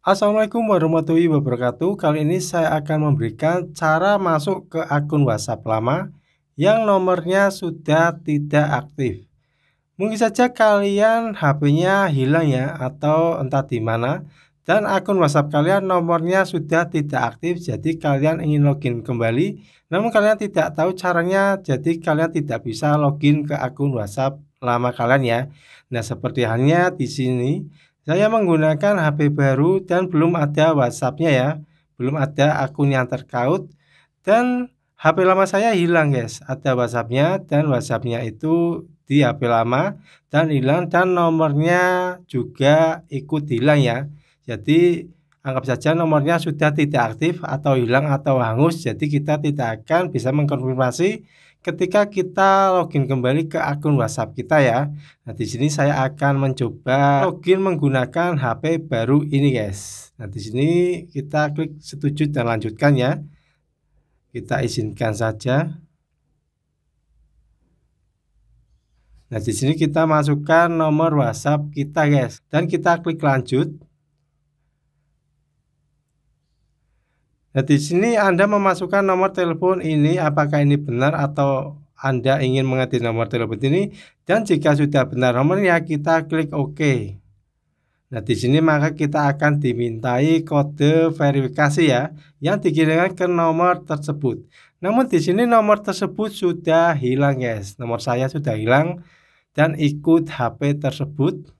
Assalamualaikum warahmatullahi wabarakatuh Kali ini saya akan memberikan cara masuk ke akun WhatsApp lama Yang nomornya sudah tidak aktif Mungkin saja kalian HP-nya hilang ya atau entah di mana dan akun WhatsApp kalian nomornya sudah tidak aktif jadi kalian ingin login kembali namun kalian tidak tahu caranya jadi kalian tidak bisa login ke akun WhatsApp lama kalian ya. Nah, seperti halnya di sini saya menggunakan HP baru dan belum ada WhatsApp-nya ya. Belum ada akun yang terkait dan HP lama saya hilang guys. Ada WhatsApp-nya dan WhatsApp-nya itu di HP lama dan hilang dan nomornya juga ikut hilang ya. Jadi anggap saja nomornya sudah tidak aktif atau hilang atau hangus jadi kita tidak akan bisa mengkonfirmasi ketika kita login kembali ke akun WhatsApp kita ya. Nah, di sini saya akan mencoba login menggunakan HP baru ini, guys. Nah, di sini kita klik setuju dan lanjutkan ya. Kita izinkan saja. Nah, di sini kita masukkan nomor WhatsApp kita, guys. Dan kita klik lanjut. Nah, di sini Anda memasukkan nomor telepon ini apakah ini benar atau Anda ingin mengganti nomor telepon ini dan jika sudah benar nomornya kita klik OK. Nah, di sini maka kita akan dimintai kode verifikasi ya yang dikirimkan ke nomor tersebut. Namun di sini nomor tersebut sudah hilang guys. Nomor saya sudah hilang dan ikut HP tersebut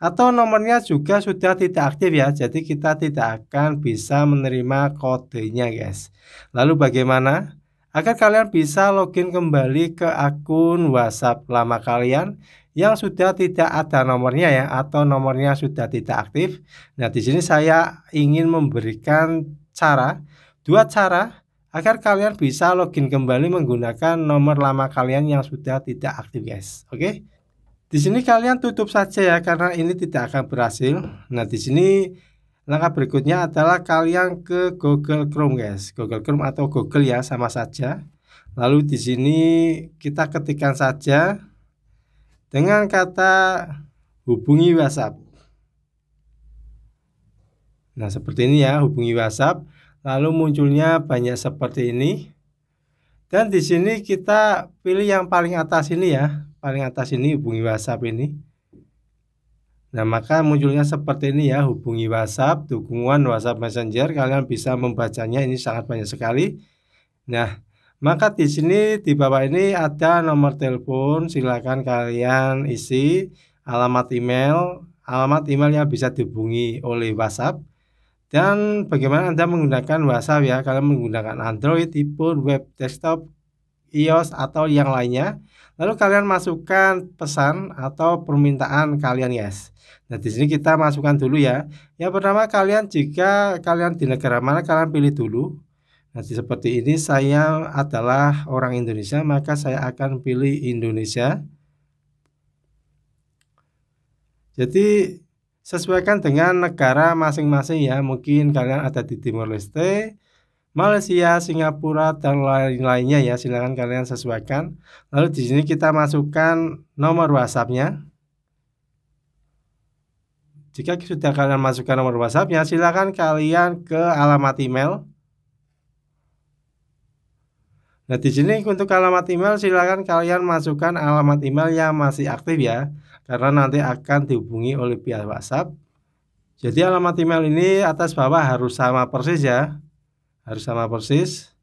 atau nomornya juga sudah tidak aktif ya jadi kita tidak akan bisa menerima kodenya guys lalu bagaimana agar kalian bisa login kembali ke akun WhatsApp lama kalian yang sudah tidak ada nomornya ya atau nomornya sudah tidak aktif. Nah, di sini saya ingin memberikan cara dua cara agar kalian bisa login kembali menggunakan nomor lama kalian yang sudah tidak aktif, guys. Oke? Okay? Di sini kalian tutup saja ya karena ini tidak akan berhasil. Nah, di sini langkah berikutnya adalah kalian ke Google Chrome, guys. Google Chrome atau Google ya sama saja. Lalu di sini kita ketikkan saja dengan kata hubungi WhatsApp. Nah, seperti ini ya, hubungi WhatsApp. Lalu munculnya banyak seperti ini. Dan di sini kita pilih yang paling atas ini ya, paling atas ini hubungi WhatsApp ini. Nah, maka munculnya seperti ini ya, hubungi WhatsApp, dukungan WhatsApp Messenger, kalian bisa membacanya ini sangat banyak sekali. Nah, maka di sini di bawah ini ada nomor telepon, silakan kalian isi alamat email, alamat email yang bisa dihubungi oleh WhatsApp. Dan bagaimana Anda menggunakan WhatsApp ya? Kalian menggunakan Android, iPhone, web desktop, iOS atau yang lainnya. Lalu kalian masukkan pesan atau permintaan kalian guys. Nah, di sini kita masukkan dulu ya. Yang pertama kalian jika kalian di negara mana kalian pilih dulu. Nah, seperti ini saya adalah orang Indonesia, maka saya akan pilih Indonesia. Jadi sesuaikan dengan negara masing-masing ya. Mungkin kalian ada di Timor Leste, Malaysia, Singapura, dan lain-lainnya ya. Silahkan kalian sesuaikan. Lalu di sini kita masukkan nomor WhatsApp-nya. Jika sudah kalian masukkan nomor WhatsApp-nya, silahkan kalian ke alamat email. Nah, di sini untuk alamat email silahkan kalian masukkan alamat email yang masih aktif ya, karena nanti akan dihubungi oleh pihak WhatsApp. Jadi alamat email ini atas bawah harus sama persis ya harus sama persis.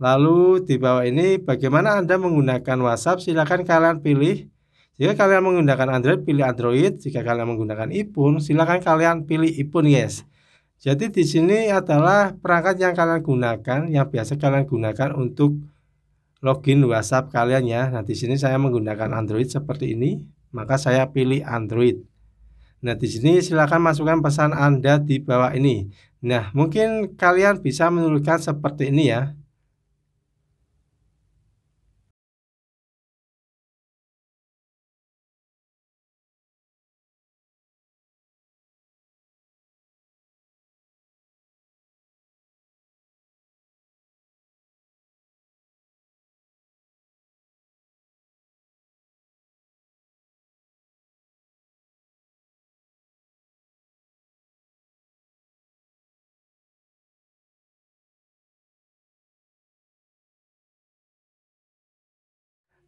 Lalu di bawah ini bagaimana Anda menggunakan WhatsApp silakan kalian pilih. Jika kalian menggunakan Android pilih Android, jika kalian menggunakan iPhone silakan kalian pilih iPhone yes. Jadi di sini adalah perangkat yang kalian gunakan yang biasa kalian gunakan untuk login WhatsApp kalian ya. Nah, di sini saya menggunakan Android seperti ini, maka saya pilih Android. Nah, di sini silakan masukkan pesan Anda di bawah ini. Nah, mungkin kalian bisa menuliskan seperti ini ya.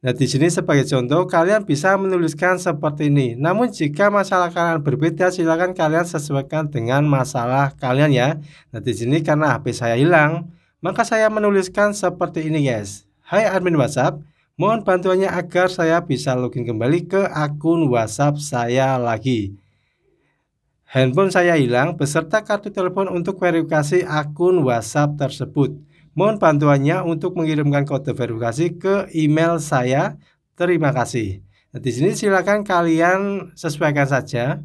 Nah, di sini sebagai contoh, kalian bisa menuliskan seperti ini. Namun, jika masalah kalian berbeda, silakan kalian sesuaikan dengan masalah kalian ya. Nah, di sini karena HP saya hilang, maka saya menuliskan seperti ini guys. Hai admin WhatsApp, mohon bantuannya agar saya bisa login kembali ke akun WhatsApp saya lagi. Handphone saya hilang beserta kartu telepon untuk verifikasi akun WhatsApp tersebut. Mohon bantuannya untuk mengirimkan kode verifikasi ke email saya. Terima kasih. Nah, di sini silakan kalian sesuaikan saja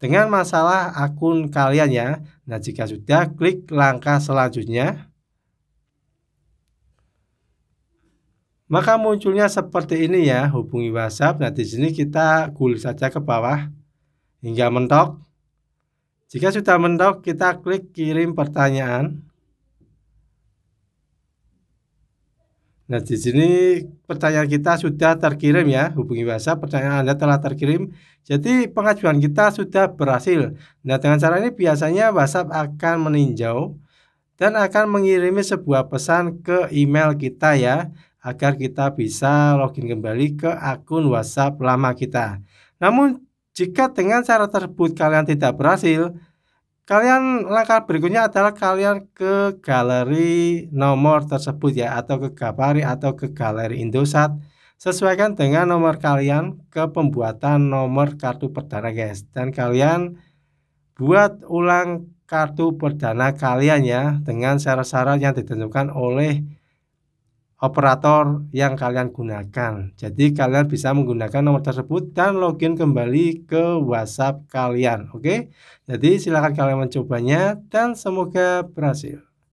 dengan masalah akun kalian ya. Nah, jika sudah klik langkah selanjutnya. Maka munculnya seperti ini ya, hubungi WhatsApp. Nah, di sini kita gulir saja ke bawah hingga mentok. Jika sudah mentok, kita klik kirim pertanyaan. Nah, di sini pertanyaan kita sudah terkirim ya, hubungi WhatsApp, pertanyaan Anda telah terkirim. Jadi pengajuan kita sudah berhasil. Nah, dengan cara ini biasanya WhatsApp akan meninjau dan akan mengirimi sebuah pesan ke email kita ya, agar kita bisa login kembali ke akun WhatsApp lama kita. Namun, jika dengan cara tersebut kalian tidak berhasil, kalian langkah berikutnya adalah kalian ke galeri nomor tersebut ya atau ke Gapari atau ke galeri Indosat sesuaikan dengan nomor kalian ke pembuatan nomor kartu perdana guys dan kalian buat ulang kartu perdana kalian ya dengan syarat-syarat yang ditentukan oleh operator yang kalian gunakan. Jadi kalian bisa menggunakan nomor tersebut dan login kembali ke WhatsApp kalian. Oke, jadi silakan kalian mencobanya dan semoga berhasil.